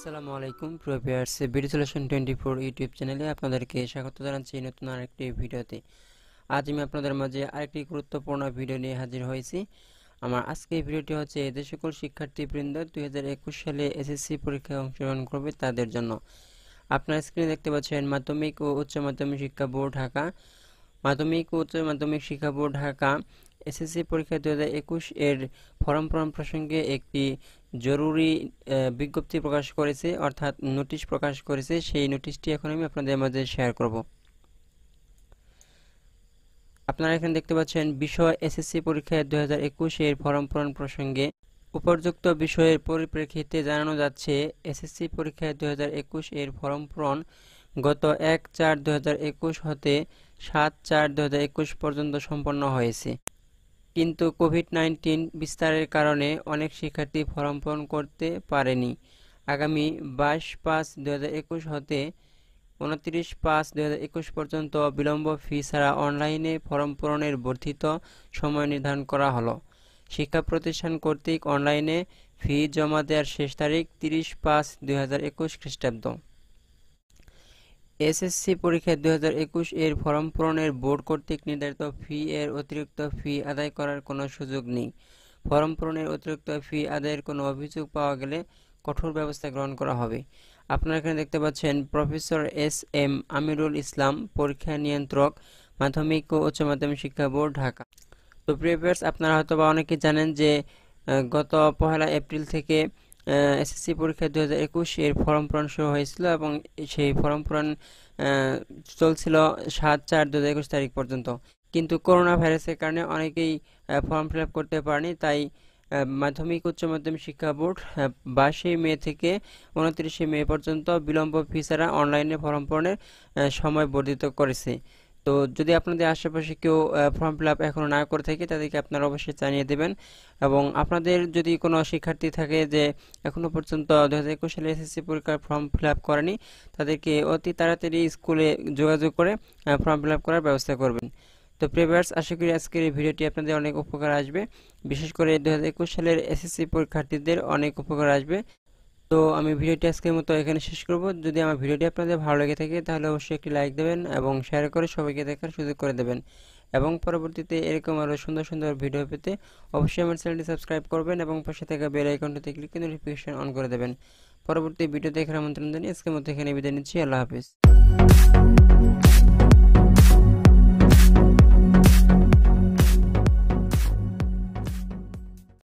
আসসালামু আলাইকুম প্রোভিয়ার্স video solution twenty four YouTube চ্যানেলে আপনাদেরকে স্বাগত জানাচ্ছি নতুন আরেকটি ভিডিওতে আজ আমি আপনাদের মাঝে আরেকটি গুরুত্বপূর্ণ ভিডিও নিয়ে হাজির হয়েছি আমার আজকের ভিডিওটি হচ্ছে যে সকল শিক্ষার্থীবৃন্দ দুই হাজার একুশ সালে এসএসসি পরীক্ষায় অংশগ্রহণ করবে তাদের জন্য আপনার স্ক্রিনে দেখতে পাচ্ছেন মাধ্যমিক ও উচ্চ মাধ্যমিক শিক্ষা বোর্ড ঢাকা মাধ্যমিক ও উচ্চ মাধ্যমিক শিক্ষা বোর্ড ঢাকা এসএসসি পরীক্ষা দু এর ফরম পূরণ প্রসঙ্গে একটি জরুরি বিজ্ঞপ্তি প্রকাশ করেছে অর্থাৎ নোটিশ প্রকাশ করেছে সেই নোটিশটি এখন আমি আপনাদের মাঝে শেয়ার করব আপনারা এখানে দেখতে পাচ্ছেন বিষয় এসএসসি পরীক্ষায় দু এর ফরম পূরণ প্রসঙ্গে উপযুক্ত বিষয়ের পরিপ্রেক্ষিতে জানানো যাচ্ছে এসএসসি পরীক্ষায় দু এর ফরম পূরণ গত এক চার দু হতে সাত চার দু পর্যন্ত সম্পন্ন হয়েছে কিন্তু কোভিড নাইন্টিন বিস্তারের কারণে অনেক শিক্ষার্থী ফরম পূরণ করতে পারেনি আগামী বাইশ পাঁচ দু হাজার একুশ হতে উনত্রিশ পাঁচ দু পর্যন্ত বিলম্ব ফি ছাড়া অনলাইনে ফরম পূরণের বর্ধিত সময় নির্ধারণ করা হলো শিক্ষা প্রতিষ্ঠান কর্তৃক অনলাইনে ফি জমা দেওয়ার শেষ তারিখ তিরিশ পাঁচ দু হাজার একুশ খ্রিস্টাব্দ এসএসসি পরীক্ষা দু এর ফর্ম পূরণের বোর্ড কর্তৃক নির্ধারিত ফি এর অতিরিক্ত ফি আদায় করার কোনো সুযোগ নেই ফর্ম পূরণের অতিরিক্ত ফি আদায়ের কোনো অভিযোগ পাওয়া গেলে কঠোর ব্যবস্থা গ্রহণ করা হবে আপনারা এখানে দেখতে পাচ্ছেন professor S M Amirul Islam পরীক্ষা নিয়ন্ত্রক মাধ্যমিক ও উচ্চ মাধ্যমিক শিক্ষা বোর্ড ঢাকা তো প্রিভিয়ার্স আপনারা হয়তো বা অনেকে জানেন যে গত পহেলা এপ্রিল থেকে এসএসসি পরীক্ষা দু হাজার একুশ এর ফর্ম পূরণ শুরু হয়েছিল এবং সেই ফর্ম পূরণ চলছিল সাত চার দু হাজার একুশ তারিখ পর্যন্ত কিন্তু করোনা ভাইরাসের কারণে অনেকেই ফর্ম ফিল আপ করতে পারেনি তাই মাধ্যমিক উচ্চ মাধ্যমিক শিক্ষা বোর্ড বাইশে মে থেকে উনত্রিশে মে পর্যন্ত বিলম্ব ফি ছাড়া অনলাইনে ফর্ম পূরণের সময় বর্ধিত করেছে তো যদি আপনাদের আশেপাশে কেউ ফর্ম ফিল আপ এখনও না করে থাকে তাদেরকে আপনারা অবশ্যই জানিয়ে দেবেন এবং আপনাদের যদি কোনো শিক্ষার্থী থাকে যে এখনও পর্যন্ত দু হাজার একুশ সালে এসএসসি পরীক্ষার ফর্ম ফিল আপ করেনি তাদেরকে অতি তাড়াতাড়ি স্কুলে যোগাযোগ করে ফর্ম ফিল আপ করার ব্যবস্থা করবেন তো প্রিভিয়ার্স আশা করি আজকের এই ভিডিওটি আপনাদের অনেক উপকার আসবে বিশেষ করে দু সালের এসএসসি পরীক্ষার্থীদের অনেক উপকার আসবে তো আমি ভিডিওটি আজকের মতো এখানে শেষ করব যদি আমার ভিডিওটি আপনাদের ভালো লেগে থাকে তাহলে অবশ্যই একটি লাইক দেবেন এবং শেয়ার করে সবাইকে দেখার সুযোগ করে দেবেন এবং পরবর্তীতে এরকম আরও সুন্দর সুন্দর ভিডিও পেতে অবশ্যই আমার চ্যানেলটি সাবস্ক্রাইব করবেন এবং পাশে থাকা বেল আইকনটিতে ক্লিক করে নোটিফিকেশন অন করে দেবেন পরবর্তী ভিডিও দেখার আমন্ত্রণ জানিয়ে আজকের মতো এখানে বিদায় নিচ্ছি আল্লাহ হাফিজ